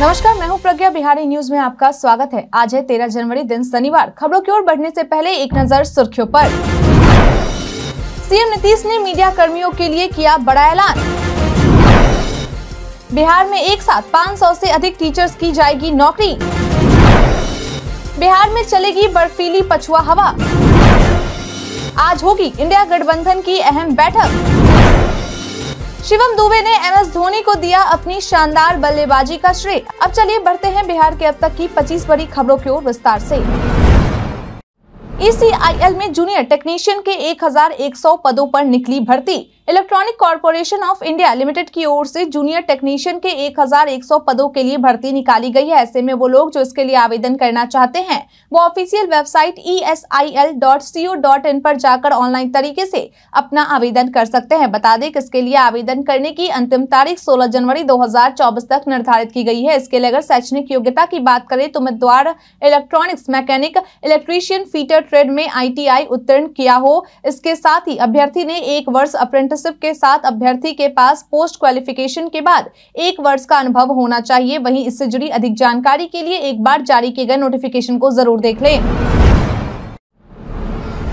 नमस्कार मैं हूं प्रज्ञा बिहारी न्यूज में आपका स्वागत है आज है 13 जनवरी दिन शनिवार खबरों की ओर बढ़ने से पहले एक नजर सुर्खियों पर सीएम नीतीश ने मीडिया कर्मियों के लिए किया बड़ा ऐलान बिहार में एक साथ 500 से अधिक टीचर्स की जाएगी नौकरी बिहार में चलेगी बर्फीली पछुआ हवा आज होगी इंडिया गठबंधन की अहम बैठक शिवम दुबे ने एम एस धोनी को दिया अपनी शानदार बल्लेबाजी का श्रेय अब चलिए बढ़ते हैं बिहार के अब तक की पच्चीस बड़ी खबरों की ओर विस्तार से। ई e में जूनियर टेक्नीशियन के 1100 पदों पर निकली भर्ती electronic corporation of India limited की ओर से जूनियर टेक्नीशियन के 1100 पदों के लिए भर्ती निकाली गई है ऐसे में वो लोग जो इसके लिए आवेदन करना चाहते हैं वो ऑफिशियल वेबसाइट esil.co.in पर जाकर ऑनलाइन तरीके से अपना आवेदन कर सकते हैं बता दें कि इसके लिए आवेदन करने की अंतिम तारीख सोलह जनवरी दो तक निर्धारित की गई है इसके लिए अगर शैक्षणिक योग्यता की बात करें तो उम्मीदवार electronics mechanic electrician fitter trade में आई उत्तीर्ण किया हो इसके साथ ही अभ्यर्थी ने एक वर्ष अप्रेंटिस पार्टनरशिप के साथ अभ्यर्थी के पास पोस्ट क्वालिफिकेशन के बाद एक वर्ष का अनुभव होना चाहिए वहीं इससे जुड़ी अधिक जानकारी के लिए एक बार जारी किए गए नोटिफिकेशन को जरूर देख लें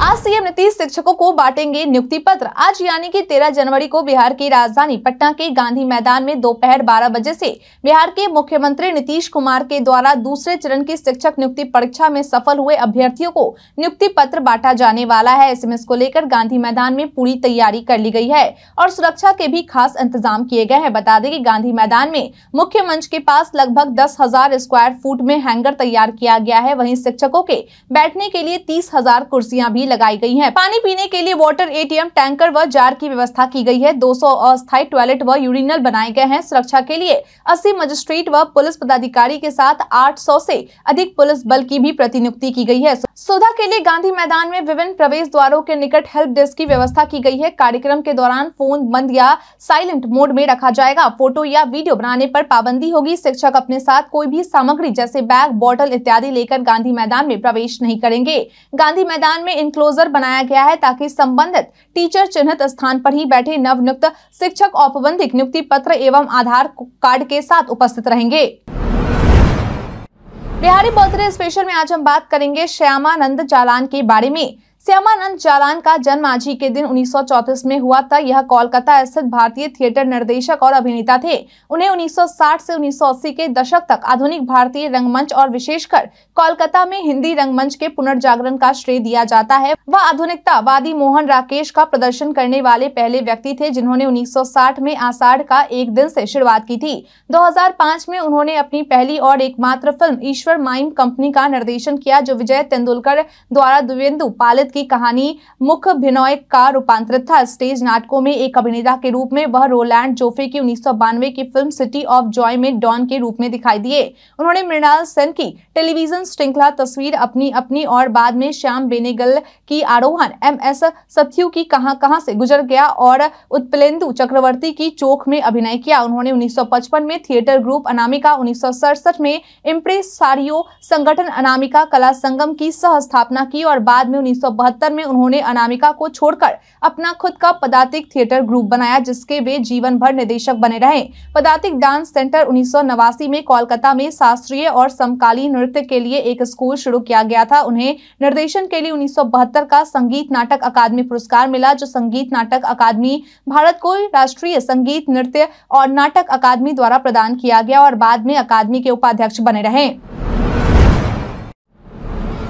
आज सीएम नीतीश शिक्षकों को बांटेंगे नियुक्ति पत्र आज यानी कि 13 जनवरी को बिहार की राजधानी पटना के गांधी मैदान में दोपहर 12 बजे से बिहार के मुख्यमंत्री नीतीश कुमार के द्वारा दूसरे चरण की शिक्षक नियुक्ति परीक्षा में सफल हुए अभ्यर्थियों को नियुक्ति पत्र बांटा जाने वाला है इसमें इसको लेकर गांधी मैदान में पूरी तैयारी कर ली गयी है और सुरक्षा के भी खास इंतजाम किए गए हैं बता दें की गांधी मैदान में मुख्य मंच के पास लगभग दस स्क्वायर फुट में हैंगर तैयार किया गया है वही शिक्षकों के बैठने के लिए तीस हजार भी लगाई गई है पानी पीने के लिए वाटर एटीएम टैंकर व जार की व्यवस्था की गई है 200 अस्थायी टॉयलेट व यूरिनल बनाए गए हैं सुरक्षा के लिए 80 मजिस्ट्रेट व पुलिस पदाधिकारी के साथ 800 से अधिक पुलिस बल की भी प्रतिनियुक्ति की गई है सुधा के लिए गांधी मैदान में विभिन्न प्रवेश द्वारों के निकट हेल्प डेस्क की व्यवस्था की गई है कार्यक्रम के दौरान फोन बंद या साइलेंट मोड में रखा जाएगा फोटो या वीडियो बनाने पर पाबंदी होगी शिक्षक अपने साथ कोई भी सामग्री जैसे बैग बॉटल इत्यादि लेकर गांधी मैदान में प्रवेश नहीं करेंगे गांधी मैदान में इनक्लो क्लोजर बनाया गया है ताकि संबंधित टीचर चिन्हित स्थान पर ही बैठे नव नियुक्त शिक्षक औपबंधिक नियुक्ति पत्र एवं आधार कार्ड के साथ उपस्थित रहेंगे बिहारी बर्थडे स्पेशल में आज हम बात करेंगे श्यामानंद जालान के बारे में श्यामानंद जालान का जन्म आज ही के दिन उन्नीस में हुआ था यह कोलकाता स्थित भारतीय थिएटर निर्देशक और अभिनेता थे उन्हें 1960 से 1980 के दशक तक आधुनिक भारतीय रंगमंच और विशेषकर कोलकाता में हिंदी रंगमंच के पुनर्जागरण का श्रेय दिया जाता है वह आधुनिकतावादी मोहन राकेश का प्रदर्शन करने वाले पहले व्यक्ति थे जिन्होंने उन्नीस में आषाढ़ का एक दिन ऐसी शुरुआत की थी दो में उन्होंने अपनी पहली और एकमात्र फिल्म ईश्वर माइम कंपनी का निर्देशन किया जो विजय तेंदुलकर द्वारा दुवेंदु पालित की कहानी मुख्य भिनोय का रूपांतरित था स्टेज नाटकों में एक अभिनेता के रूप में वह रोलैंड जोफे की उन्नीस की फिल्म सिटी ऑफ जॉय में डॉन के रूप में दिखाई दिए उन्होंने मृणाल सेन की टेलीविजन श्रृंखला तस्वीर अपनी अपनी और बाद में श्याम बेनेगल की आरोहन एम एस सत्यू की कहां कहां से गुजर गया और उत्पलेंदु चक्रवर्ती की चोख में अभिनय किया उन्होंने 1955 में थिएटर ग्रुप अनामिका उन्नीस में इम्प्रेस सारियो संगठन अनामिका कला संगम की सह स्थापना की और बाद में उन्नीस में उन्होंने अनामिका को छोड़कर अपना खुद का पदातिक थिएटर ग्रुप बनाया जिसके वे जीवन भर निदेशक बने रहे पदातिक डांस सेंटर उन्नीस में कोलकाता में शास्त्रीय और समकालीन नृत्य के लिए एक स्कूल शुरू किया गया था उन्हें निर्देशन के लिए उन्नीस का संगीत नाटक अकादमी पुरस्कार मिला जो संगीत नाटक अकादमी भारत को राष्ट्रीय संगीत नृत्य और नाटक अकादमी द्वारा प्रदान किया गया और बाद में अकादमी के उपाध्यक्ष बने रहे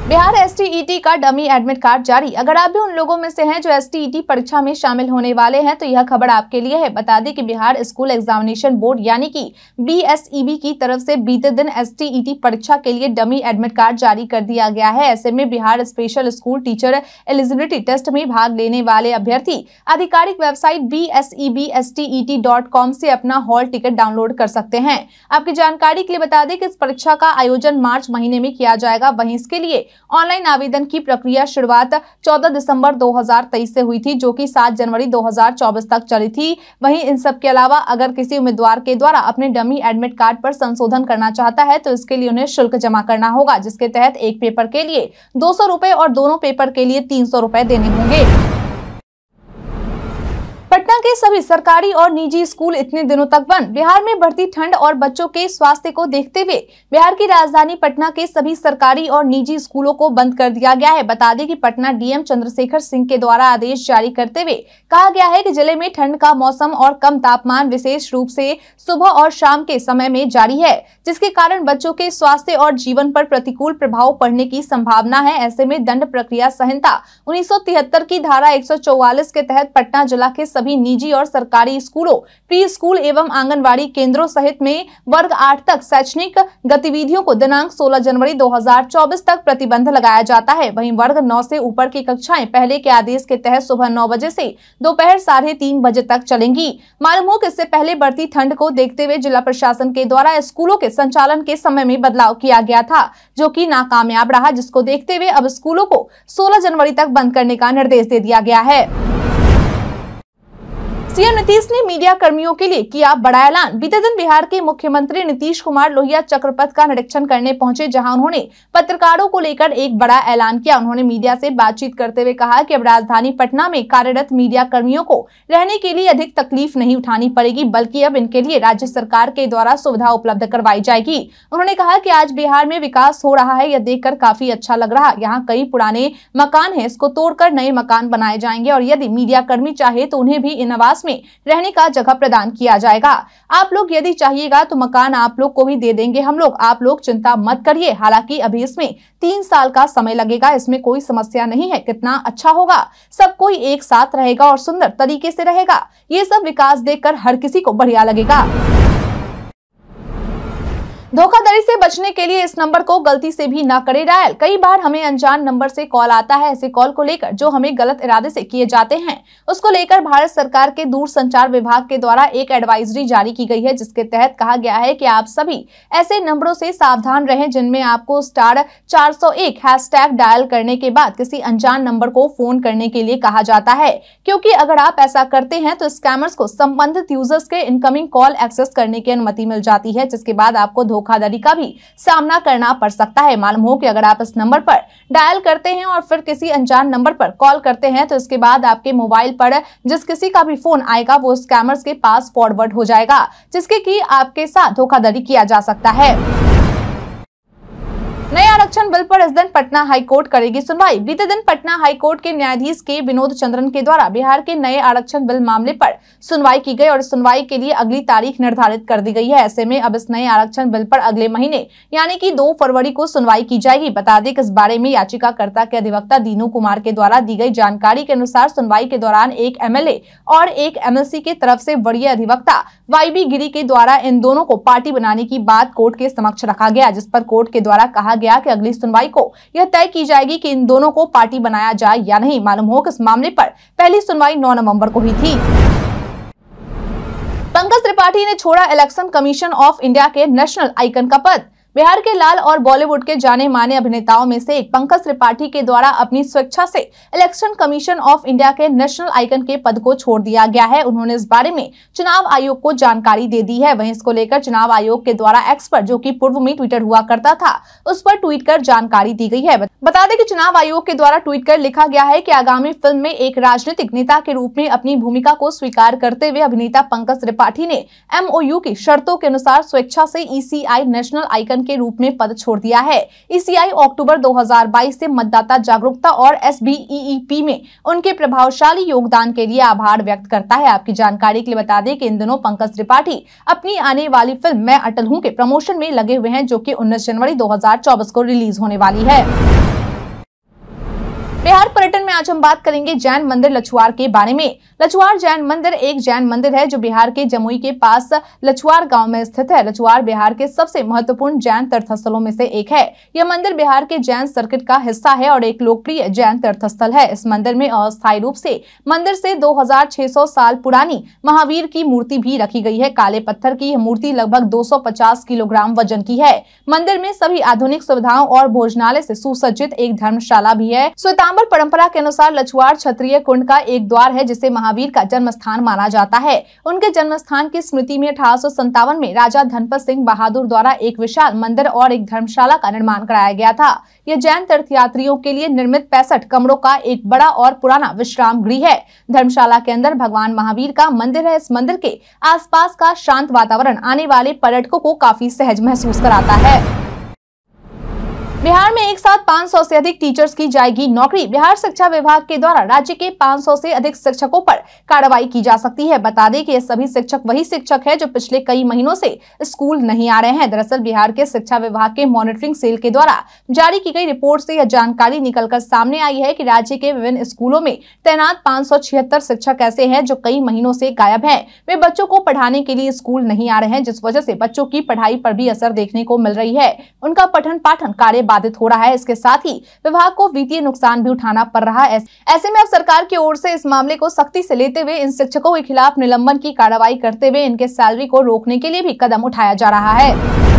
बिहार टी e का डमी एडमिट कार्ड जारी अगर आप भी उन लोगों में से हैं जो टी e परीक्षा में शामिल होने वाले हैं तो यह खबर आपके लिए है बता दें कि बिहार स्कूल एग्जामिनेशन बोर्ड यानी कि बी e की तरफ से बीते दिन टी परीक्षा के लिए डमी एडमिट कार्ड जारी कर दिया गया है ऐसे में Bihar special school teacher eligibility test में भाग लेने वाले अभ्यर्थी आधिकारिक वेबसाइट बी से अपना हॉल टिकट डाउनलोड कर सकते हैं आपकी जानकारी के लिए बता दें कि इस परीक्षा का आयोजन मार्च महीने में किया जाएगा वहीं इसके लिए ऑनलाइन आवेदन की प्रक्रिया शुरुआत 14 दिसंबर 2023 से हुई थी जो कि 7 जनवरी 2024 तक चली थी वहीं इन सब के अलावा अगर किसी उम्मीदवार के द्वारा अपने डमी एडमिट कार्ड पर संशोधन करना चाहता है तो इसके लिए उन्हें शुल्क जमा करना होगा जिसके तहत एक पेपर के लिए दो सौ और दोनों पेपर के लिए तीन सौ देने होंगे हरियाणा के सभी सरकारी और निजी स्कूल इतने दिनों तक बंद बिहार में बढ़ती ठंड और बच्चों के स्वास्थ्य को देखते हुए बिहार की राजधानी पटना के सभी सरकारी और निजी स्कूलों को बंद कर दिया गया है बता दें कि पटना डीएम चंद्रशेखर सिंह के द्वारा आदेश जारी करते हुए कहा गया है कि जिले में ठंड का मौसम और कम तापमान विशेष रूप से सुबह और शाम के समय में जारी है जिसके कारण बच्चों के स्वास्थ्य और जीवन पर प्रतिकूल प्रभाव पड़ने की संभावना है ऐसे में दंड प्रक्रिया संहिता उन्नीस की धारा एक के तहत पटना जिला के सभी निजी और सरकारी स्कूलों प्री स्कूल एवं आंगनबाड़ी केंद्रों सहित में वर्ग आठ तक शैक्षणिक गतिविधियों को दिनांक 16 जनवरी 2024 तक प्रतिबंध लगाया जाता है वहीं वर्ग 9 से ऊपर की कक्षाएं पहले के आदेश के तहत सुबह नौ बजे से दोपहर साढ़े तीन बजे तक चलेंगी मालूम हो कि इससे पहले बढ़ती ठंड को देखते हुए जिला प्रशासन के द्वारा स्कूलों के संचालन के समय में बदलाव किया गया था जो की नाकामयाब रहा जिसको देखते हुए अब स्कूलों को सोलह जनवरी तक बंद करने का निर्देश दे दिया गया है सीएम नीतीश ने मीडिया कर्मियों के लिए किया बड़ा ऐलान बीते दिन बिहार के मुख्यमंत्री नीतीश कुमार लोहिया चक्रपथ का निरीक्षण करने पहुंचे जहां उन्होंने पत्रकारों को लेकर एक बड़ा ऐलान किया उन्होंने मीडिया से बातचीत करते हुए कहा कि अब राजधानी पटना में कार्यरत मीडिया कर्मियों को रहने के लिए अधिक तकलीफ नहीं उठानी पड़ेगी बल्कि अब इनके लिए राज्य सरकार के द्वारा सुविधा उपलब्ध करवाई जाएगी उन्होंने कहा की आज बिहार में विकास हो रहा है यह देख काफी अच्छा लग रहा यहाँ कई पुराने मकान है इसको तोड़कर नए मकान बनाए जाएंगे और यदि मीडिया कर्मी चाहे तो उन्हें भी इन आवास में रहने का जगह प्रदान किया जाएगा आप लोग यदि चाहिएगा तो मकान आप लोग को भी दे देंगे हम लोग आप लोग चिंता मत करिए हालांकि अभी इसमें तीन साल का समय लगेगा इसमें कोई समस्या नहीं है कितना अच्छा होगा सब कोई एक साथ रहेगा और सुंदर तरीके से रहेगा ये सब विकास देखकर हर किसी को बढ़िया लगेगा धोखाधड़ी से बचने के लिए इस नंबर को गलती से भी ना करें डायल कई बार हमें अनजान नंबर से कॉल आता है ऐसे कॉल को लेकर जो हमें गलत इरादे से किए जाते हैं उसको लेकर भारत सरकार के दूर संचार विभाग के द्वारा एक एडवाइजरी जारी की गई है जिसके तहत कहा गया है कि आप सभी ऐसे नंबरों से सावधान रहें जिनमें आपको स्टार चार सौ डायल करने के बाद किसी अनजान नंबर को फोन करने के लिए कहा जाता है क्योंकि अगर आप ऐसा करते हैं तो स्कैमर्स को संबंधित यूजर्स के इनकमिंग कॉल एक्सेस करने की अनुमति मिल जाती है जिसके बाद आपको धोखाधड़ी का भी सामना करना पड़ सकता है मालूम हो कि अगर आप इस नंबर पर डायल करते हैं और फिर किसी अनजान नंबर पर कॉल करते हैं तो इसके बाद आपके मोबाइल पर जिस किसी का भी फोन आएगा वो स्कैमर्स के पास फॉरवर्ड हो जाएगा जिसके की आपके साथ धोखाधड़ी किया जा सकता है नए आरक्षण बिल पर इस दिन पटना हाईकोर्ट करेगी सुनवाई बीते दिन पटना हाईकोर्ट के न्यायाधीश के विनोद चंद्रन के द्वारा बिहार के नए आरक्षण बिल मामले पर सुनवाई की गई और सुनवाई के लिए अगली तारीख निर्धारित कर दी गई है ऐसे में अब इस नए आरक्षण बिल पर अगले महीने यानी कि दो फरवरी को सुनवाई की जाएगी बता दें कि इस बारे में याचिकाकर्ता के अधिवक्ता दीनू कुमार के द्वारा दी गई जानकारी के अनुसार सुनवाई के दौरान एक एम और एक एमएलसी के तरफ से वरीय अधिवक्ता वाई गिरी के द्वारा इन दोनों को पार्टी बनाने की बात कोर्ट के समक्ष रखा गया जिस पर कोर्ट के द्वारा कहा गया कि अगली सुनवाई को यह तय की जाएगी कि इन दोनों को पार्टी बनाया जाए या नहीं मालूम हो कि इस मामले पर पहली सुनवाई 9 नवंबर को हुई थी पंकज त्रिपाठी ने छोड़ा इलेक्शन कमीशन ऑफ इंडिया के नेशनल आइकन का पद बिहार के लाल और बॉलीवुड के जाने माने अभिनेताओं में से एक पंकज त्रिपाठी के द्वारा अपनी स्वेच्छा से इलेक्शन कमीशन ऑफ इंडिया के नेशनल आइकन के पद को छोड़ दिया गया है उन्होंने इस बारे में चुनाव आयोग को जानकारी दे दी है वहीं इसको लेकर चुनाव आयोग के द्वारा एक्सपर्ट जो कि पूर्व में ट्विटर हुआ करता था उस पर ट्वीट कर जानकारी दी गई है बता दें की चुनाव आयोग के द्वारा ट्वीट कर लिखा गया है की आगामी फिल्म में एक राजनीतिक नेता के रूप में अपनी भूमिका को स्वीकार करते हुए अभिनेता पंकज त्रिपाठी ने एमओयू की शर्तों के अनुसार स्वेच्छा ऐसी ईसीआई नेशनल आइकन के रूप में पद छोड़ दिया है ईसीआई e अक्टूबर 2022 से मतदाता जागरूकता और एस e e में उनके प्रभावशाली योगदान के लिए आभार व्यक्त करता है आपकी जानकारी के लिए बता दें कि इन दिनों पंकज त्रिपाठी अपनी आने वाली फिल्म मैं अटल हूँ के प्रमोशन में लगे हुए हैं जो की उन्नीस जनवरी दो को रिलीज होने वाली है बिहार में आज हम बात करेंगे जैन मंदिर लछुआर के बारे में लछुआर जैन मंदिर एक जैन मंदिर है जो बिहार के जमुई के पास लछुआर गांव में स्थित है लछुआर बिहार के सबसे महत्वपूर्ण जैन तीर्थस्थलों में से एक है यह मंदिर बिहार के जैन सर्किट का हिस्सा है और एक लोकप्रिय जैन तीर्थस्थल है इस मंदिर में अस्थायी रूप से मंदिर से दो साल पुरानी महावीर की मूर्ति भी रखी गई है काले पत्थर की यह मूर्ति लगभग दो किलोग्राम वजन की है मंदिर में सभी आधुनिक सुविधाओं और भोजनालय से सुसज्जित एक धर्मशाला भी है श्वेतांबर परंपरा के अनुसार लछुआर क्षत्रिय कुंड का एक द्वार है जिसे महावीर का जन्म स्थान माना जाता है उनके जन्म स्थान की स्मृति में अठारह में राजा धनपत सिंह बहादुर द्वारा एक विशाल मंदिर और एक धर्मशाला का निर्माण कराया गया था यह जैन तीर्थयात्रियों के लिए निर्मित पैंसठ कमरों का एक बड़ा और पुराना विश्राम गृह है धर्मशाला के अंदर भगवान महावीर का मंदिर है इस मंदिर के आस का शांत वातावरण आने वाले पर्यटकों को काफी सहज महसूस कराता है बिहार में एक साथ 500 से अधिक टीचर्स की जाएगी नौकरी बिहार शिक्षा विभाग के द्वारा राज्य के 500 से अधिक शिक्षकों पर कार्रवाई की जा सकती है बता दें कि ये सभी शिक्षक वही शिक्षक है जो पिछले कई महीनों से स्कूल नहीं आ रहे हैं दरअसल बिहार के शिक्षा विभाग के मॉनिटरिंग सेल के द्वारा जारी की गई रिपोर्ट से यह जानकारी निकल सामने आई है की राज्य के विभिन्न स्कूलों में तैनात पाँच शिक्षक ऐसे है जो कई महीनों से गायब है वे बच्चों को पढ़ाने के लिए स्कूल नहीं आ रहे हैं जिस वजह से बच्चों की पढ़ाई पर भी असर देखने को मिल रही है उनका पठन पाठन कार्य बाधित हो रहा है इसके साथ ही विभाग को वित्तीय नुकसान भी उठाना पड़ रहा है ऐसे में अब सरकार की ओर से इस मामले को सख्ती से लेते हुए इन शिक्षकों के खिलाफ निलंबन की कार्रवाई करते हुए इनके सैलरी को रोकने के लिए भी कदम उठाया जा रहा है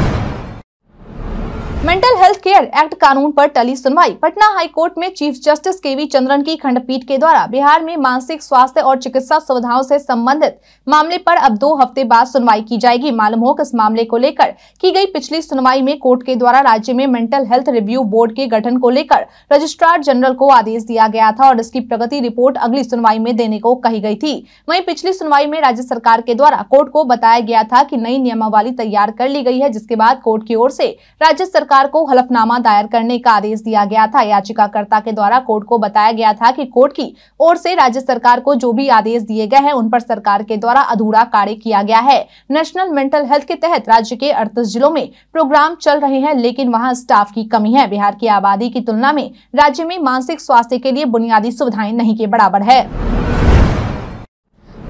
मेंटल हेल्थ केयर एक्ट कानून पर टली सुनवाई पटना हाई कोर्ट में chief justice K V Chandran की खंडपीठ के द्वारा बिहार में मानसिक स्वास्थ्य और चिकित्सा सुविधाओं से संबंधित मामले पर अब दो हफ्ते बाद सुनवाई की जाएगी मालूम हो इस मामले को लेकर की गई पिछली सुनवाई में कोर्ट के द्वारा राज्य में मेंटल हेल्थ रिव्यू बोर्ड के गठन को लेकर रजिस्ट्रार जनरल को आदेश दिया गया था और इसकी प्रगति रिपोर्ट अगली सुनवाई में देने को कही गयी थी वही पिछली सुनवाई में राज्य सरकार के द्वारा कोर्ट को बताया गया था की नई नियमावली तैयार कर ली गयी है जिसके बाद कोर्ट की ओर ऐसी राज्य सरकार सरकार को हलफनामा दायर करने का आदेश दिया गया था याचिकाकर्ता के द्वारा कोर्ट को बताया गया था कि कोर्ट की ओर से राज्य सरकार को जो भी आदेश दिए गए हैं उन पर सरकार के द्वारा अधूरा कार्य किया गया है नेशनल मेंटल हेल्थ के तहत राज्य के अड़तीस जिलों में प्रोग्राम चल रहे हैं लेकिन वहाँ स्टाफ की कमी है बिहार की आबादी की तुलना में राज्य में मानसिक स्वास्थ्य के लिए बुनियादी सुविधाएं नहीं के बराबर है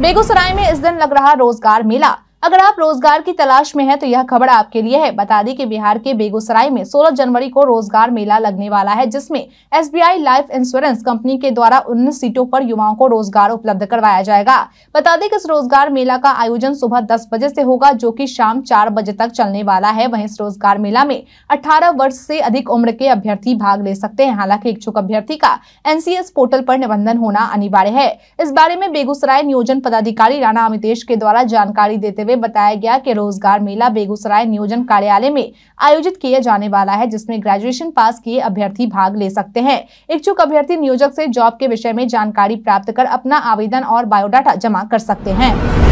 बेगूसराय में इस दिन लग रहा रोजगार मेला अगर आप रोजगार की तलाश में है तो यह खबर आपके लिए है बता दें कि बिहार के बेगूसराय में 16 जनवरी को रोजगार मेला लगने वाला है जिसमें एसबीआई लाइफ इंश्योरेंस कंपनी के द्वारा उन्नीस सीटों पर युवाओं को रोजगार उपलब्ध करवाया जाएगा बता दें कि इस रोजगार मेला का आयोजन सुबह दस बजे से होगा जो की शाम चार बजे तक चलने वाला है वही इस रोजगार मेला में अठारह वर्ष से अधिक उम्र के अभ्यर्थी भाग ले सकते हैं हालांकि इच्छुक अभ्यर्थी का एनसीएस पोर्टल पर निबंधन होना अनिवार्य है इस बारे में बेगूसराय नियोजन पदाधिकारी राणा अमितेश के द्वारा जानकारी देते हुए में बताया गया कि रोजगार मेला बेगूसराय नियोजन कार्यालय में आयोजित किया जाने वाला है जिसमें ग्रेजुएशन पास किए अभ्यर्थी भाग ले सकते हैं इच्छुक अभ्यर्थी नियोजक से जॉब के विषय में जानकारी प्राप्त कर अपना आवेदन और बायोडाटा जमा कर सकते हैं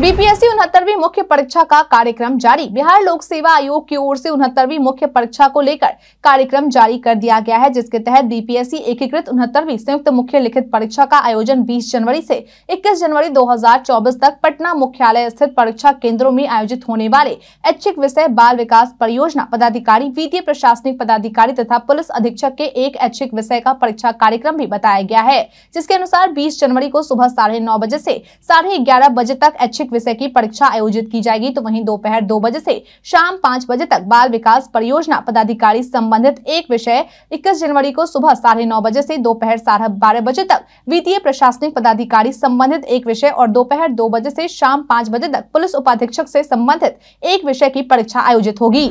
बीपीएससी उनहत्तरवीं मुख्य परीक्षा का कार्यक्रम जारी बिहार लोक सेवा आयोग की ओर से उनहत्तरवीं मुख्य परीक्षा को लेकर कार्यक्रम जारी कर दिया गया है जिसके तहत बीपीएससी एकीकृत उनहत्तरवीं संयुक्त मुख्य लिखित परीक्षा का आयोजन 20 जनवरी से 21 जनवरी 2024 तक पटना मुख्यालय स्थित परीक्षा केंद्रों में आयोजित होने वाले ऐच्छिक विषय बाल विकास परियोजना पदाधिकारी वित्तीय प्रशासनिक पदाधिकारी तथा पुलिस अधीक्षक के एक ऐच्छिक विषय का परीक्षा कार्यक्रम भी बताया गया है जिसके अनुसार बीस जनवरी को सुबह साढ़े बजे ऐसी साढ़े बजे तक ऐच्छिक शैक्षिक विषय की परीक्षा आयोजित की जाएगी तो वहीं दोपहर दो, बजे से शाम पाँच बजे तक बाल विकास परियोजना पदाधिकारी संबंधित एक विषय इक्कीस जनवरी को सुबह साढ़े नौ बजे से दोपहर साढ़े बारह बजे तक वित्तीय प्रशासनिक पदाधिकारी संबंधित एक विषय और दोपहर दो, दो बजे से शाम पाँच बजे तक पुलिस उपाधीक्षक से संबंधित एक विषय की परीक्षा आयोजित होगी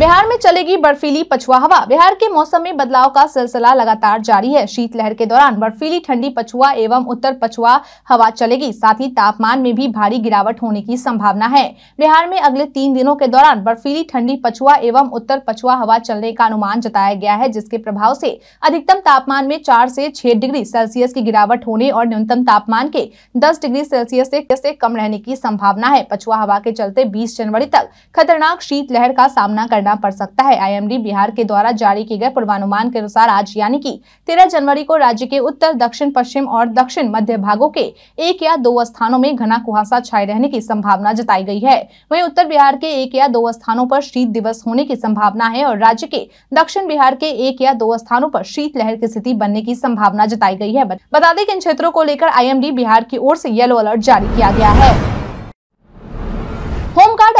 बिहार में चलेगी बर्फीली पछुआ हवा बिहार के मौसम में बदलाव का सिलसिला लगातार जारी है शीतलहर के दौरान बर्फीली ठंडी पछुआ एवं उत्तर पछुआ हवा चलेगी साथ ही तापमान में भी भारी गिरावट होने की संभावना है बिहार में अगले तीन दिनों के दौरान बर्फीली ठंडी पछुआ एवं उत्तर पछुआ हवा चलने का अनुमान जताया गया है जिसके प्रभाव से अधिकतम तापमान में चार से छह डिग्री सेल्सियस की गिरावट होने और न्यूनतम तापमान के दस डिग्री सेल्सियस से कम रहने की संभावना है पछुआ हवा के चलते बीस जनवरी तक खतरनाक शीतलहर का सामना करना करना पड़ सकता है आईएमडी बिहार के द्वारा जारी किए गए पूर्वानुमान के अनुसार आज यानी कि 13 जनवरी को राज्य के उत्तर दक्षिण पश्चिम और दक्षिण मध्य भागों के एक या दो स्थानों में घना कुहासा छाये रहने की संभावना जताई गई है वही उत्तर बिहार के एक या दो स्थानों पर शीत दिवस होने की संभावना है और राज्य के दक्षिण बिहार के एक या दो स्थानों पर शीतलहर की स्थिति बनने की संभावना जताई गई है बता दें कि इन क्षेत्रों को लेकर आईएमडी बिहार की ओर से येलो अलर्ट जारी किया गया है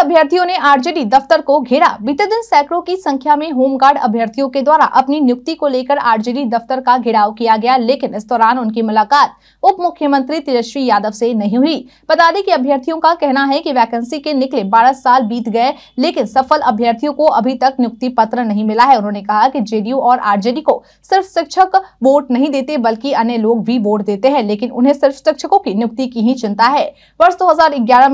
अभ्यर्थियों ने आरजेडी दफ्तर को घेरा बीते दिन सैकड़ों की संख्या में होमगार्ड अभ्यर्थियों के द्वारा अपनी नियुक्ति को लेकर आरजेडी दफ्तर का घेराव किया गया लेकिन इस दौरान उनकी मुलाकात उप मुख्यमंत्री तेजस्वी यादव से नहीं हुई बता दें कि अभ्यर्थियों का कहना है कि वैकेंसी के निकले बारह साल बीत गए लेकिन सफल अभ्यर्थियों को अभी तक नियुक्ति पत्र नहीं मिला है उन्होंने कहा की जेडीयू और आरजेडी को सिर्फ शिक्षक वोट नहीं देते बल्कि अन्य लोग भी वोट देते हैं लेकिन उन्हें सिर्फ शिक्षकों की नियुक्ति की ही चिंता है वर्ष दो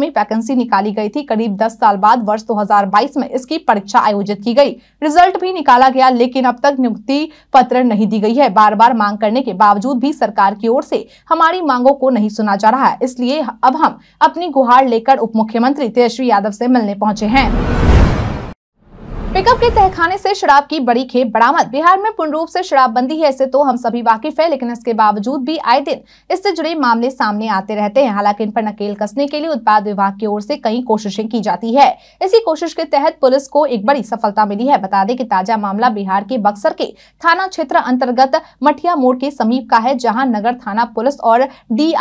में वैकेंसी निकाली गई थी करीब दस 10 साल बाद वर्ष 2022 में इसकी परीक्षा आयोजित की गई रिजल्ट भी निकाला गया लेकिन अब तक नियुक्ति पत्र नहीं दी गई है बार बार मांग करने के बावजूद भी सरकार की ओर से हमारी मांगों को नहीं सुना जा रहा है इसलिए अब हम अपनी गुहार लेकर उप मुख्यमंत्री तेजस्वी यादव ऐसी मिलने पहुंचे हैं पिकअप के तहखाने से शराब की बड़ी खेप बरामद बिहार में पूर्ण रूप से शराबबंदी है ऐसे तो हम सभी वाकिफ है लेकिन इसके बावजूद भी आए दिन इससे जुड़े मामले सामने आते रहते हैं हालांकि इन पर नकेल कसने के लिए उत्पाद विभाग की ओर से कई कोशिशें की जाती है इसी कोशिश के तहत पुलिस को एक बड़ी सफलता मिली है बता दें की ताजा मामला बिहार के बक्सर के थाना क्षेत्र अंतर्गत मठिया मोड़ के समीप का है जहाँ नगर थाना पुलिस और डी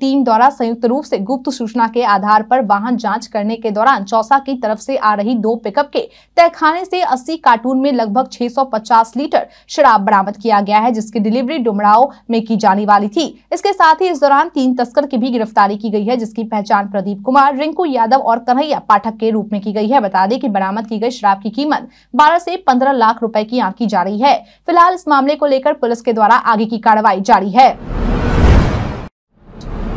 टीम द्वारा संयुक्त रूप ऐसी गुप्त सूचना के आधार आरोप वाहन जाँच करने के दौरान चौसा की तरफ ऐसी आ रही दो पिकअप के तहखाने में से अस्सी कार्टून में लगभग 650 लीटर शराब बरामद किया गया है जिसकी डिलीवरी डुमराव में की जाने वाली थी इसके साथ ही इस दौरान तीन तस्कर की भी गिरफ्तारी की गई है जिसकी पहचान प्रदीप कुमार रिंकू यादव और कन्हैया पाठक के रूप में की गई है बता दें की बरामद की गई शराब की कीमत बारह से पंद्रह लाख रूपए की आंकी जा रही है फिलहाल इस मामले को लेकर पुलिस के द्वारा आगे की कार्रवाई जारी है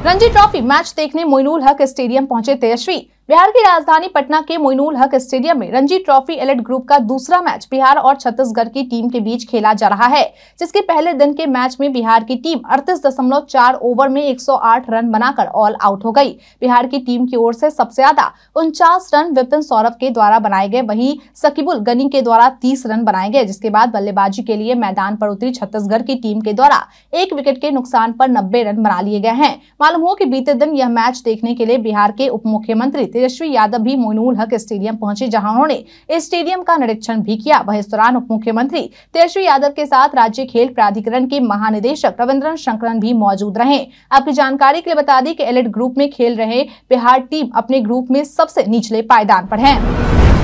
रणजी ट्रॉफी मैच देखने मोइनुल हक स्टेडियम पहुंचे तेजस्वी बिहार की राजधानी पटना के मोइनुल हक स्टेडियम में रणजी ट्रॉफी एलेट ग्रुप का दूसरा मैच बिहार और छत्तीसगढ़ की टीम के बीच खेला जा रहा है जिसके पहले दिन के मैच में बिहार की टीम 38.4 ओवर में 108 रन बनाकर ऑल आउट हो गई बिहार की टीम की ओर से सबसे ज्यादा उनचास रन विपिन सौरभ के द्वारा बनाए गए वही सकीबुल गनी के द्वारा तीस रन बनाए गए जिसके बाद बल्लेबाजी के लिए मैदान पर उतरी छत्तीसगढ़ की टीम के द्वारा एक विकेट के नुकसान पर नब्बे रन बना लिए गए हैं मालूम हो की बीते दिन यह मैच देखने के लिए बिहार के उप मुख्यमंत्री तेजस्वी यादव भी मोइनुल हक स्टेडियम पहुंचे जहां उन्होंने स्टेडियम का निरीक्षण भी किया वह इस दौरान उप मुख्यमंत्री तेजस्वी यादव के साथ राज्य खेल प्राधिकरण के महानिदेशक रविन्द्र शंकरन भी मौजूद रहे आपकी जानकारी के लिए बता दी की एलिट ग्रुप में खेल रहे बिहार टीम अपने ग्रुप में सबसे निचले पायदान पर है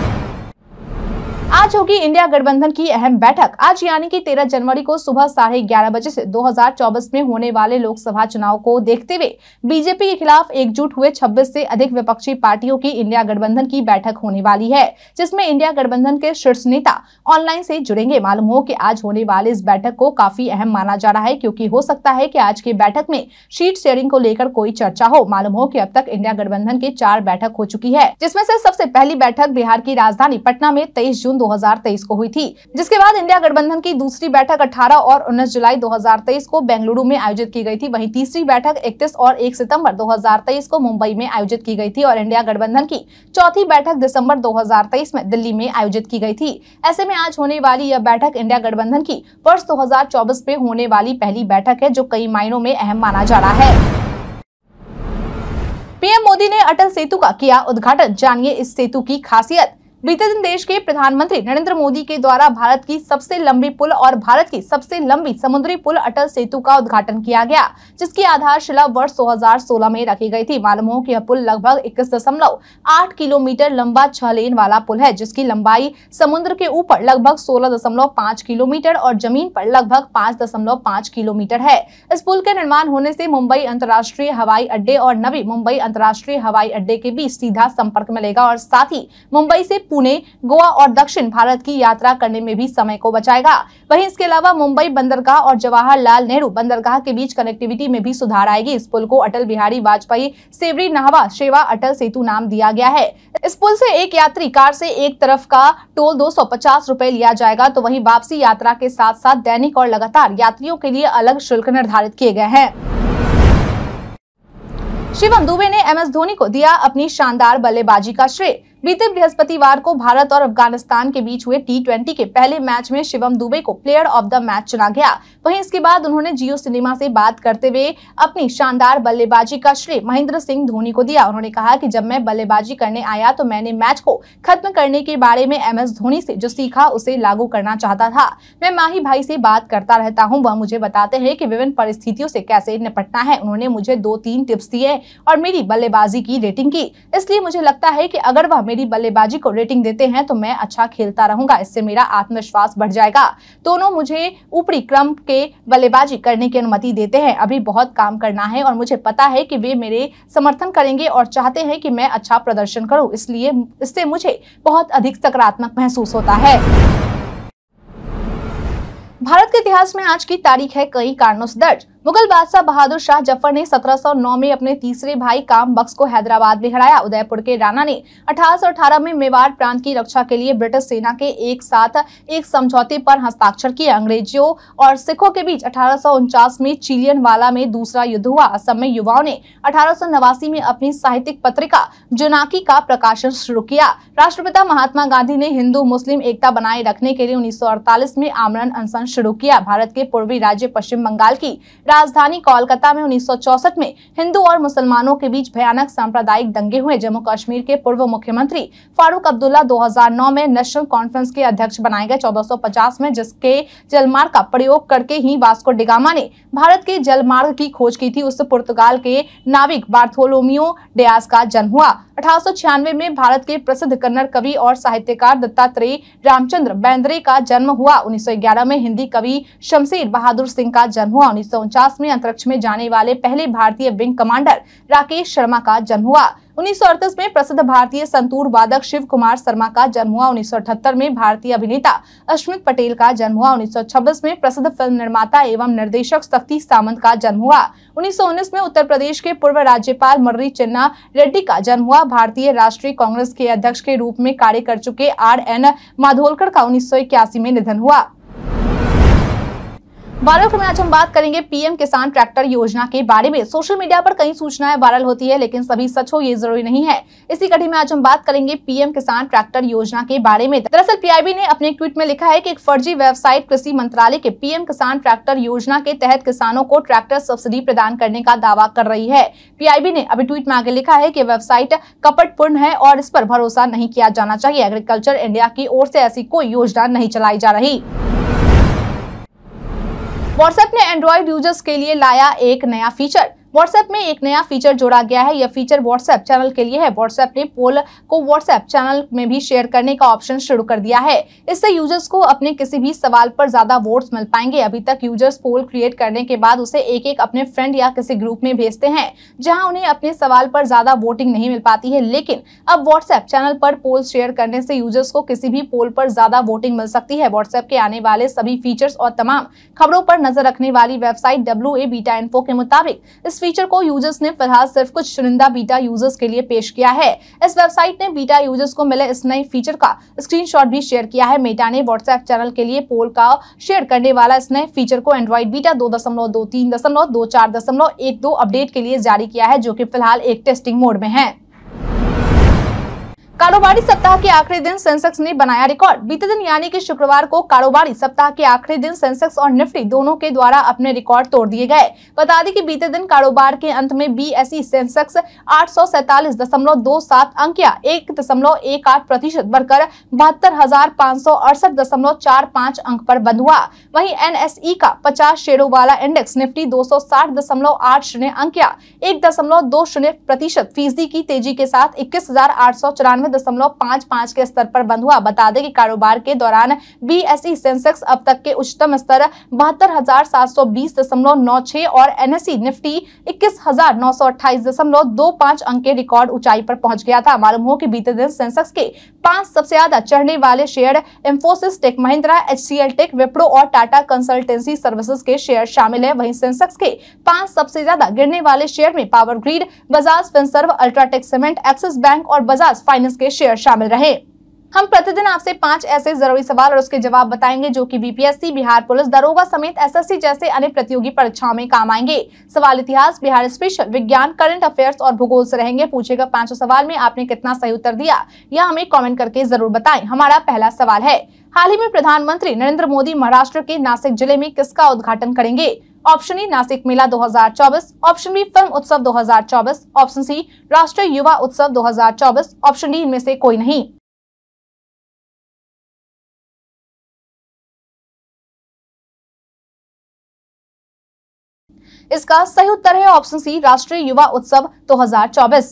आज होगी इंडिया गठबंधन की अहम बैठक आज यानी कि 13 जनवरी को सुबह साढ़े ग्यारह बजे से 2024 में होने वाले लोकसभा चुनाव को देखते हुए बीजेपी के खिलाफ एकजुट हुए 26 से अधिक विपक्षी पार्टियों की इंडिया गठबंधन की बैठक होने वाली है जिसमें इंडिया गठबंधन के शीर्ष नेता ऑनलाइन से जुड़ेंगे मालूम हो की आज होने वाले इस बैठक को काफी अहम माना जा रहा है क्यूँकी हो सकता है की आज की बैठक में सीट शेयरिंग को लेकर कोई चर्चा हो मालूम हो की अब तक इंडिया गठबंधन की चार बैठक हो चुकी है जिसमे ऐसी सबसे पहली बैठक बिहार की राजधानी पटना में तेईस जून 2023 को हुई थी जिसके बाद इंडिया गठबंधन की दूसरी बैठक 18 और 19 जुलाई 2023 को बेंगलुरु में आयोजित की गई थी वहीं तीसरी बैठक 31 और 1 सितंबर 2023 को मुंबई में आयोजित की गई थी और इंडिया गठबंधन की चौथी बैठक दिसंबर दो में दिल्ली में आयोजित की गई थी ऐसे में आज होने वाली यह बैठक इंडिया गठबंधन की वर्ष दो में होने वाली पहली बैठक है जो कई मायनों में अहम माना जा रहा है पीएम मोदी ने अटल सेतु का किया उद्घाटन जानिए इस सेतु की खासियत बीते दिन देश के प्रधानमंत्री नरेंद्र मोदी के द्वारा भारत की सबसे लंबी पुल और भारत की सबसे लंबी समुद्री पुल अटल सेतु का उद्घाटन किया गया जिसकी आधारशिला वर्ष 2016 में रखी गई थी मालूम हो कि यह पुल लगभग इक्कीस दशमलव आठ किलोमीटर लंबा छह लेन वाला पुल है जिसकी लंबाई समुद्र के ऊपर लगभग सोलह दशमलव पाँच किलोमीटर और जमीन पर लगभग पांच दशमलव पाँच किलोमीटर है इस पुल के निर्माण होने से मुंबई अंतर्राष्ट्रीय हवाई अड्डे और नवी मुंबई अंतर्राष्ट्रीय हवाई अड्डे के बीच सीधा संपर्क मिलेगा और साथ ही मुंबई से पुणे गोवा और दक्षिण भारत की यात्रा करने में भी समय को बचाएगा वहीं इसके अलावा मुंबई बंदरगाह और जवाहरलाल नेहरू बंदरगाह के बीच कनेक्टिविटी में भी सुधार आएगी इस पुल को अटल बिहारी वाजपेयी सेवरी नाहवा सेवा अटल सेतु नाम दिया गया है इस पुल से एक यात्री कार से एक तरफ का टोल दो सौ लिया जाएगा तो वही वापसी यात्रा के साथ साथ दैनिक और लगातार यात्रियों के लिए अलग शुल्क निर्धारित किए गए हैं शिवम दुबे ने एम एस धोनी को दिया अपनी शानदार बल्लेबाजी का श्रेय बीते बृहस्पतिवार को भारत और अफगानिस्तान के बीच हुए टी के पहले मैच में शिवम दुबे को प्लेयर ऑफ द मैच चुना गया वहीं इसके बाद उन्होंने जियो सिनेमा से बात करते हुए अपनी शानदार बल्लेबाजी का श्रेय महेंद्र सिंह धोनी को दिया उन्होंने कहा कि जब मैं बल्लेबाजी करने आया तो मैंने मैच को खत्म करने के बारे में एम धोनी से जो सीखा उसे लागू करना चाहता था मैं माही भाई से बात करता रहता हूँ वह मुझे बताते हैं कि विभिन्न परिस्थितियों से कैसे निपटना है उन्होंने मुझे दो तीन टिप्स दिए और मेरी बल्लेबाजी की रेटिंग की इसलिए मुझे लगता है कि अगर वह मेरी बल्लेबाजी को रेटिंग देते हैं तो मैं अच्छा खेलता रहूंगा इससे मेरा आत्मविश्वास बढ़ जाएगा दोनों मुझे ऊपरी क्रम के बल्लेबाजी करने की अनुमति देते हैं अभी बहुत काम करना है और मुझे पता है कि वे मेरे समर्थन करेंगे और चाहते हैं कि मैं अच्छा प्रदर्शन करूँ इसलिए इससे मुझे बहुत अधिक सकारात्मक महसूस होता है भारत के इतिहास में आज की तारीख है कई कारणों से दर्ज मुगल बादशाह बहादुर शाह जफर ने 1709 में अपने तीसरे भाई काम बक्स को हैदराबाद में हराया उदयपुर के राणा ने 1818 में मेवाड़ प्रांत की रक्षा के लिए ब्रिटिश सेना के एक साथ एक समझौते पर हस्ताक्षर किए अंग्रेजों और सिखों के बीच अठारह में चिलियन वाला में दूसरा युद्ध हुआ असम में युवाओं ने अठारह में अपनी साहित्यिक पत्रिका जुनाकी का प्रकाशन शुरू किया राष्ट्रपिता महात्मा गांधी ने हिंदू मुस्लिम एकता बनाए रखने के लिए उन्नीस में आमरण अनशन शुरू किया भारत के पूर्वी राज्य पश्चिम बंगाल की राजधानी कोलकाता में उन्नीस में हिंदू और मुसलमानों के बीच भयानक सांप्रदायिक दंगे हुए जम्मू कश्मीर के पूर्व मुख्यमंत्री फारूक अब्दुल्ला 2009 में नेशनल कॉन्फ्रेंस के अध्यक्ष बनाए गए 1450 में जिसके जलमार्ग का प्रयोग करके ही वास्को डिगामा ने भारत के जलमार्ग की खोज की थी उससे पुर्तगाल के नाविक बार्थोलोमियो डयास का जन्म हुआ अठारह में भारत के प्रसिद्ध कन्नड़ कवि और साहित्यकार दत्तात्रेय रामचंद्र बैंद्रे का जन्म हुआ उन्नीस में हिंदी कवि शमशेर बहादुर सिंह का जन्म हुआ उन्नीस 1949 में अंतरिक्ष में जाने वाले पहले भारतीय विंग कमांडर राकेश शर्मा का जन्म हुआ उन्नीस में प्रसिद्ध भारतीय संतूर वादक शिव कुमार शर्मा का जन्म हुआ उन्नीस में भारतीय अभिनेता अश्मित पटेल का जन्म हुआ उन्नीस में प्रसिद्ध फिल्म निर्माता एवं निर्देशक शक्ति सामंत का जन्म हुआ उन्नीस में उत्तर प्रदेश के पूर्व राज्यपाल मर्री चिन्ना रेड्डी का जन्म हुआ भारतीय राष्ट्रीय कांग्रेस के अध्यक्ष के रूप में कार्य कर चुके आर एन माधोलकर का उन्नीस में निधन हुआ बारह में आज हम बात करेंगे पीएम किसान ट्रैक्टर योजना के बारे में सोशल मीडिया पर कई सूचनाएं वायरल होती है लेकिन सभी सच हो ये जरूरी नहीं है इसी कड़ी में आज हम बात करेंगे पीएम किसान ट्रैक्टर योजना के बारे में दरअसल पीआईबी ने अपने ट्वीट में लिखा है कि एक फर्जी वेबसाइट कृषि मंत्रालय के पीएम किसान ट्रैक्टर योजना के तहत किसानों को ट्रैक्टर सब्सिडी प्रदान करने का दावा कर रही है पीआईबी ने अभी ट्वीट में आगे लिखा है की वेबसाइट कपट है और इस पर भरोसा नहीं किया जाना चाहिए एग्रीकल्चर इंडिया की ओर ऐसी ऐसी कोई योजना नहीं चलाई जा रही व्हाट्सएप ने एंड्रॉयड यूजर्स के लिए लाया एक नया फीचर व्हाट्सएप में एक नया फीचर जोड़ा गया है यह फीचर व्हाट्सएप चैनल के लिए है व्हाट्सएप ने पोल को व्हाट्सएप चैनल में भी शेयर करने का ऑप्शन शुरू कर दिया है इससे यूजर्स को अपने किसी भी सवाल पर ज्यादा वोट्स मिल पाएंगे अभी तक यूजर्स पोल क्रिएट करने के बाद उसे एक एक अपने फ्रेंड या किसी ग्रुप में भेजते हैं जहाँ उन्हें अपने सवाल पर ज्यादा वोटिंग नहीं मिल पाती है लेकिन अब व्हाट्सएप चैनल पर पोल शेयर करने से यूजर्स को किसी भी पोल पर ज्यादा वोटिंग मिल सकती है व्हाट्सएप के आने वाले सभी फीचर्स और तमाम खबरों पर नजर रखने वाली वेबसाइट डब्ल्यू बीटा इन्फो के मुताबिक इस फीचर को यूजर्स ने फिलहाल सिर्फ कुछ चुनिंदा बीटा यूजर्स के लिए पेश किया है इस वेबसाइट ने बीटा यूजर्स को मिले इस नए फीचर का स्क्रीनशॉट भी शेयर किया है मेटा ने व्हाट्सएप चैनल के लिए पोल का शेयर करने वाला इस नए फीचर को एंड्रॉइड बीटा दो दशमलव दो तीन दशमलव दो चार दशमलव एक दो अपडेट के लिए जारी किया है जो कि फिलहाल एक टेस्टिंग मोड में है कारोबारी सप्ताह के आखिरी दिन सेंसेक्स ने बनाया रिकॉर्ड बीते दिन यानी कि शुक्रवार को कारोबारी सप्ताह के आखिरी दिन सेंसेक्स और निफ्टी दोनों के द्वारा अपने रिकॉर्ड तोड़ दिए गए बता दें कि बीते दिन कारोबार के अंत में बीएसई सेंसेक्स आठ अंकिया एक दशमलव एक आठ प्रतिशत बढ़कर बहत्तर हजार पाँच सौ अड़सठ दशमलव चार पाँच अंक पर बंद हुआ वही एन का पचास शेयरों वाला इंडेक्स निफ्टी दो सौ साठ दशमलव आठ शून्य अंकिया एक दशमलव दो शून्य प्रतिशत फीसदी की तेजी के साथ इक्कीस हजार आठ सौ चौरानवे इक्यानवे दशमलव पाँच पाँच के स्तर पर बंद हुआ बता दें कि कारोबार के दौरान बीएसई सेंसेक्स e अब तक के उच्चतम स्तर बहत्तर हजार सात सौ बीस दशमलव नौ छह और एनएसई निफ्टी e इक्कीस हजार नौ सौ अट्ठाईस दशमलव दो पाँच अंक के रिकॉर्ड ऊंचाई पर पहुंच गया था मालूम हो कि बीते दिन सेंसेक्स के पांच सबसे ज्यादा चढ़ने वाले share Infosys tech Mahindra H tech Wipro और टाटा कंसल्टेंसी सर्विसेज के शेयर शामिल है वहीं सेंसेक्स के पांच सबसे ज्यादा गिरने वाले शेयर में power grid Bajaj Finserv UltraTech cement Axis bank और बजाज फाइनेंस कंपनीज के शेयर शामिल रहे हम प्रतिदिन आपसे पांच ऐसे जरूरी सवाल और उसके जवाब बताएंगे जो कि बीपीएससी बिहार पुलिस दरोगा समेत एसएससी जैसे अन्य प्रतियोगी परीक्षाओं में काम आएंगे सवाल इतिहास बिहार स्पेशल विज्ञान करंट अफेयर्स और भूगोल से रहेंगे पूछेगा पांचों सवाल में आपने कितना सही उत्तर दिया यह हमें कॉमेंट करके जरूर बताए हमारा पहला सवाल है हाल ही में प्रधानमंत्री नरेंद्र मोदी महाराष्ट्र के नासिक जिले में किसका उद्घाटन करेंगे ऑप्शन ए नासिक मेला 2024 ऑप्शन बी फिल्म उत्सव 2024 ऑप्शन सी राष्ट्रीय युवा उत्सव 2024 ऑप्शन डी इनमें से कोई नहीं इसका सही उत्तर है ऑप्शन सी राष्ट्रीय युवा उत्सव 2024।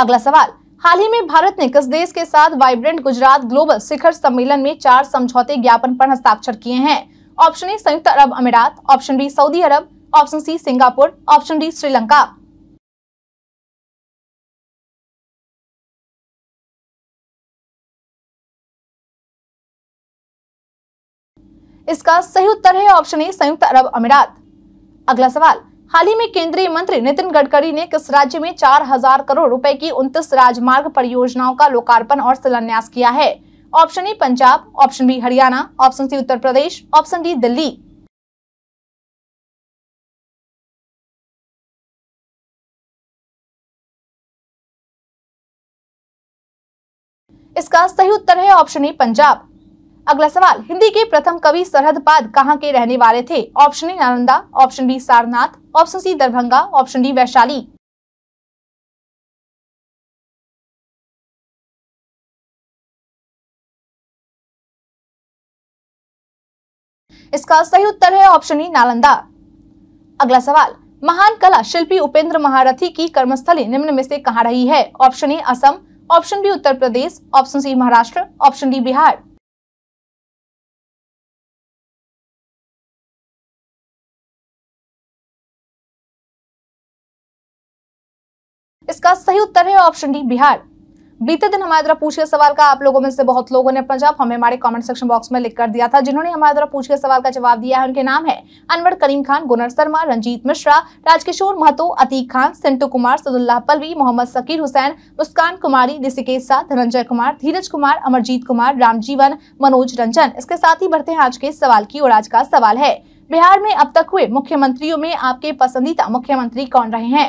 अगला सवाल हाल ही में भारत ने किस देश के साथ वाइब्रेंट गुजरात ग्लोबल शिखर सम्मेलन में चार समझौते ज्ञापन पर हस्ताक्षर किए हैं ऑप्शन ए संयुक्त अरब अमीरात ऑप्शन बी सऊदी अरब option C Singapore option D Sri Lanka इसका सही उत्तर है ऑप्शन ए संयुक्त अरब अमीरात अगला सवाल हाल ही में केंद्रीय मंत्री नितिन गडकरी ने किस राज्य में 4000 करोड़ रुपए की उनतीस राजमार्ग परियोजनाओं का लोकार्पण और शिलान्यास किया है option A Punjab option B Haryana option C Uttar Pradesh option D Delhi इसका सही उत्तर है ऑप्शन ए पंजाब अगला सवाल हिंदी के प्रथम कवि सरहद पाद कहाँ के रहने वाले थे option A Nalanda option B Sarnath option C Darbhanga option D Vaishali इसका सही उत्तर है ऑप्शन ई e, नालंदा अगला सवाल महान कला शिल्पी उपेंद्र महारथी की कर्मस्थली निम्न में से कहा रही है option A e, Assam option B Uttar Pradesh option C Maharashtra option D Bihar इसका सही उत्तर है ऑप्शन डी बिहार बीते दिन हमारे द्वारा पूछे सवाल का आप लोगों में से बहुत लोगों ने अपना जवाब हमें हमारे कमेंट सेक्शन बॉक्स में लिख कर दिया था जिन्होंने हमारे द्वारा पूछे सवाल का जवाब दिया है उनके नाम है अनवर करीम खान गुनर शर्मा रंजीत मिश्रा राजकिशोर महतो अतीक खान सिंटू कुमार सदुल्लाह पलवी मोहम्मद सकीर हुसैन मुस्कान कुमारी ऋषिकेश शाह धनंजय कुमार धीरज कुमार अमरजीत कुमार रामजीवन मनोज रंजन इसके साथ ही बढ़ते हैं आज के सवाल की और आज का सवाल है बिहार में अब तक हुए मुख्यमंत्रियों में आपके पसंदीदा मुख्यमंत्री कौन रहे हैं